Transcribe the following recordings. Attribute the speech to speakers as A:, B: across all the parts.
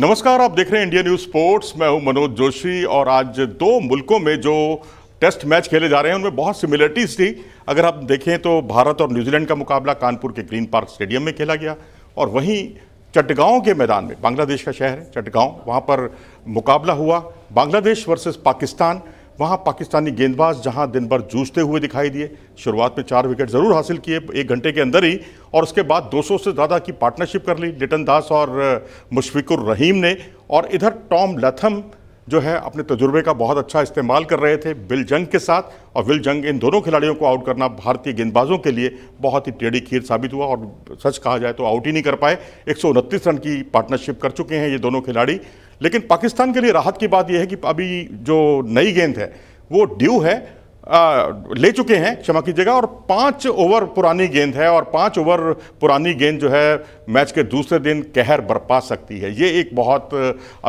A: नमस्कार आप देख रहे हैं इंडिया न्यूज स्पोर्ट्स मैं हूं मनोज जोशी और आज दो मुल्कों में जो टेस्ट मैच खेले जा रहे हैं उनमें बहुत सिमिलरिटीज थी अगर आप देखें तो भारत और न्यूजीलैंड का मुकाबला कानपुर के ग्रीन पार्क स्टेडियम में खेला गया और वहीं चटगांव के मैदान में बांग्लादेश का शहर है चटगांव वहाँ पर मुकाबला हुआ बांग्लादेश वर्सेज़ पाकिस्तान वहाँ पाकिस्तानी गेंदबाज जहाँ दिन भर जूझते हुए दिखाई दिए शुरुआत में चार विकेट ज़रूर हासिल किए एक घंटे के अंदर ही और उसके बाद 200 से ज़्यादा की पार्टनरशिप कर ली लिटन दास और मुशफिकुर रहीम ने और इधर टॉम लथम जो है अपने तजुर्बे का बहुत अच्छा इस्तेमाल कर रहे थे बिल जंग के साथ और विल जंग इन दोनों खिलाड़ियों को आउट करना भारतीय गेंदबाजों के लिए बहुत ही टेढ़ी खीर साबित हुआ और सच कहा जाए तो आउट ही नहीं कर पाए एक रन की पार्टनरशिप कर चुके हैं ये दोनों खिलाड़ी लेकिन पाकिस्तान के लिए राहत की बात यह है कि अभी जो नई गेंद है वो ड्यू है आ, ले चुके हैं क्षमा कीजिएगा और पाँच ओवर पुरानी गेंद है और पाँच ओवर पुरानी गेंद जो है मैच के दूसरे दिन कहर बरपा सकती है ये एक बहुत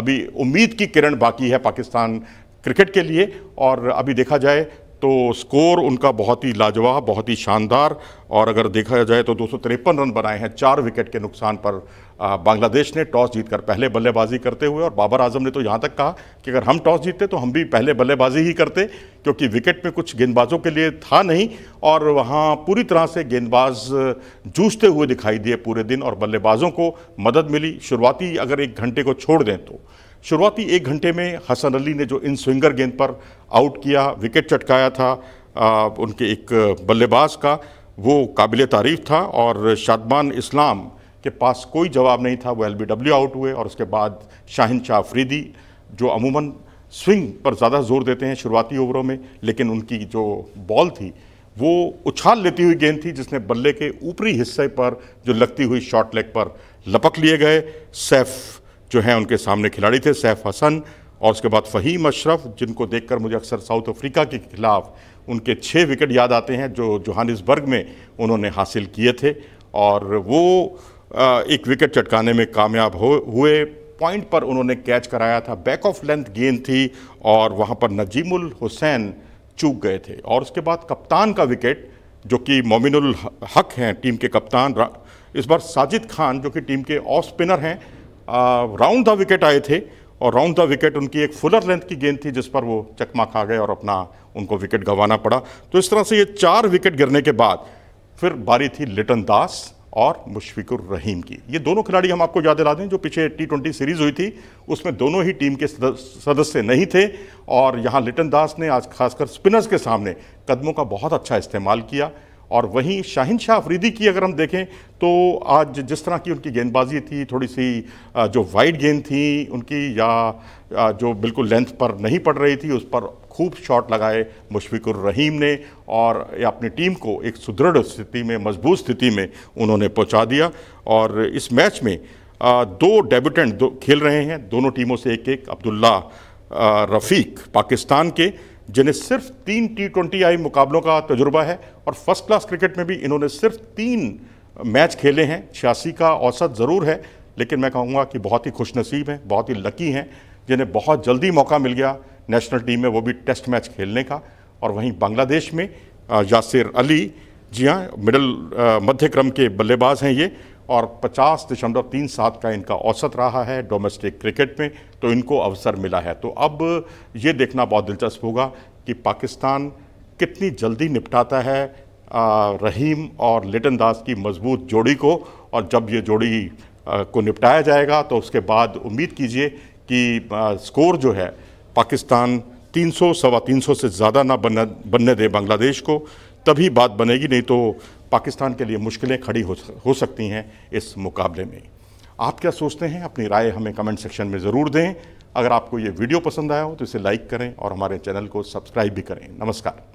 A: अभी उम्मीद की किरण बाकी है पाकिस्तान क्रिकेट के लिए और अभी देखा जाए तो स्कोर उनका बहुत ही लाजवाब बहुत ही शानदार और अगर देखा जाए तो दो रन बनाए हैं चार विकेट के नुकसान पर बांग्लादेश ने टॉस जीतकर पहले बल्लेबाजी करते हुए और बाबर आजम ने तो यहाँ तक कहा कि अगर हम टॉस जीतते तो हम भी पहले बल्लेबाजी ही करते क्योंकि विकेट में कुछ गेंदबाजों के लिए था नहीं और वहाँ पूरी तरह से गेंदबाज जूझते हुए दिखाई दिए पूरे दिन और बल्लेबाजों को मदद मिली शुरुआती अगर एक घंटे को छोड़ दें तो शुरुआती एक घंटे में हसन अली ने जो इन स्विंगर गेंद पर आउट किया विकेट चटकाया था आ, उनके एक बल्लेबाज का वो काबिल तारीफ था और शादमान इस्लाम के पास कोई जवाब नहीं था वो एल आउट हुए और उसके बाद शाहिन शाह अफरीदी जो अमूमन स्विंग पर ज़्यादा जोर देते हैं शुरुआती ओवरों में लेकिन उनकी जो बॉल थी वो उछाल लेती हुई गेंद थी जिसने बल्ले के ऊपरी हिस्से पर जो लगती हुई शॉर्ट लेग पर लपक लिए गए सैफ़ जो हैं उनके सामने खिलाड़ी थे सैफ हसन और उसके बाद फ़हीम अशरफ जिनको देखकर मुझे अक्सर साउथ अफ्रीका के खिलाफ उनके छः विकेट याद आते हैं जो जोहानिसबर्ग में उन्होंने हासिल किए थे और वो एक विकेट चटकाने में कामयाब हो हुए पॉइंट पर उन्होंने कैच कराया था बैक ऑफ लेंथ गेंद थी और वहाँ पर नजीमुल हुसैन चूक गए थे और उसके बाद कप्तान का विकेट जो कि मोमिनुल हक हैं टीम के कप्तान इस बार साजिद खान जो कि टीम के ऑफ स्पिनर हैं राउंड द विकेट आए थे और राउंड द विकेट उनकी एक फुलर लेंथ की गेंद थी जिस पर वो चकमा खा गए और अपना उनको विकेट गंवाना पड़ा तो इस तरह से ये चार विकेट गिरने के बाद फिर बारी थी लिटन दास और मुशफिकुर रहीम की ये दोनों खिलाड़ी हम आपको याद दिला दें जो पीछे टी ट्वेंटी सीरीज़ हुई थी उसमें दोनों ही टीम के सदस्य नहीं थे और यहाँ लिटन दास ने आज खासकर स्पिनर्स के सामने कदमों का बहुत अच्छा इस्तेमाल किया और वहीं शाहिन शाह अफरीदी की अगर हम देखें तो आज जिस तरह की उनकी गेंदबाजी थी थोड़ी सी जो वाइड गेंद थी उनकी या जो बिल्कुल लेंथ पर नहीं पड़ रही थी उस पर खूब शॉट लगाए मुशफिकुर रहीम ने और अपनी टीम को एक सुदृढ़ स्थिति में मजबूत स्थिति में उन्होंने पहुंचा दिया और इस मैच में दो डेब्यूटेंट खेल रहे हैं दोनों टीमों से एक एक अब्दुल्ला रफ़ीक पाकिस्तान के जिन्हें सिर्फ तीन टी ट्वेंटी आई मुकाबलों का तजुर्बा है और फर्स्ट क्लास क्रिकेट में भी इन्होंने सिर्फ तीन मैच खेले हैं छियासी का औसत ज़रूर है लेकिन मैं कहूँगा कि बहुत ही खुशनसीब हैं बहुत ही लकी हैं जिन्हें बहुत जल्दी मौका मिल गया नेशनल टीम में वो भी टेस्ट मैच खेलने का और वहीं बांग्लादेश में यासिर अली जी हाँ मिडल मध्य क्रम के बल्लेबाज हैं ये और पचास दशमलव तीन सात का इनका औसत रहा है डोमेस्टिक क्रिकेट में तो इनको अवसर मिला है तो अब ये देखना बहुत दिलचस्प होगा कि पाकिस्तान कितनी जल्दी निपटाता है रहीम और लिटन दास की मजबूत जोड़ी को और जब ये जोड़ी को निपटाया जाएगा तो उसके बाद उम्मीद कीजिए कि स्कोर जो है पाकिस्तान तीन सौ सवा तीन सौ से ज़्यादा ना बन बनने दे बांग्लादेश को तभी बात बनेगी नहीं तो पाकिस्तान के लिए मुश्किलें खड़ी हो, हो सकती हैं इस मुकाबले में आप क्या सोचते हैं अपनी राय हमें कमेंट सेक्शन में ज़रूर दें अगर आपको ये वीडियो पसंद आया हो तो इसे लाइक करें और हमारे चैनल को सब्सक्राइब भी करें नमस्कार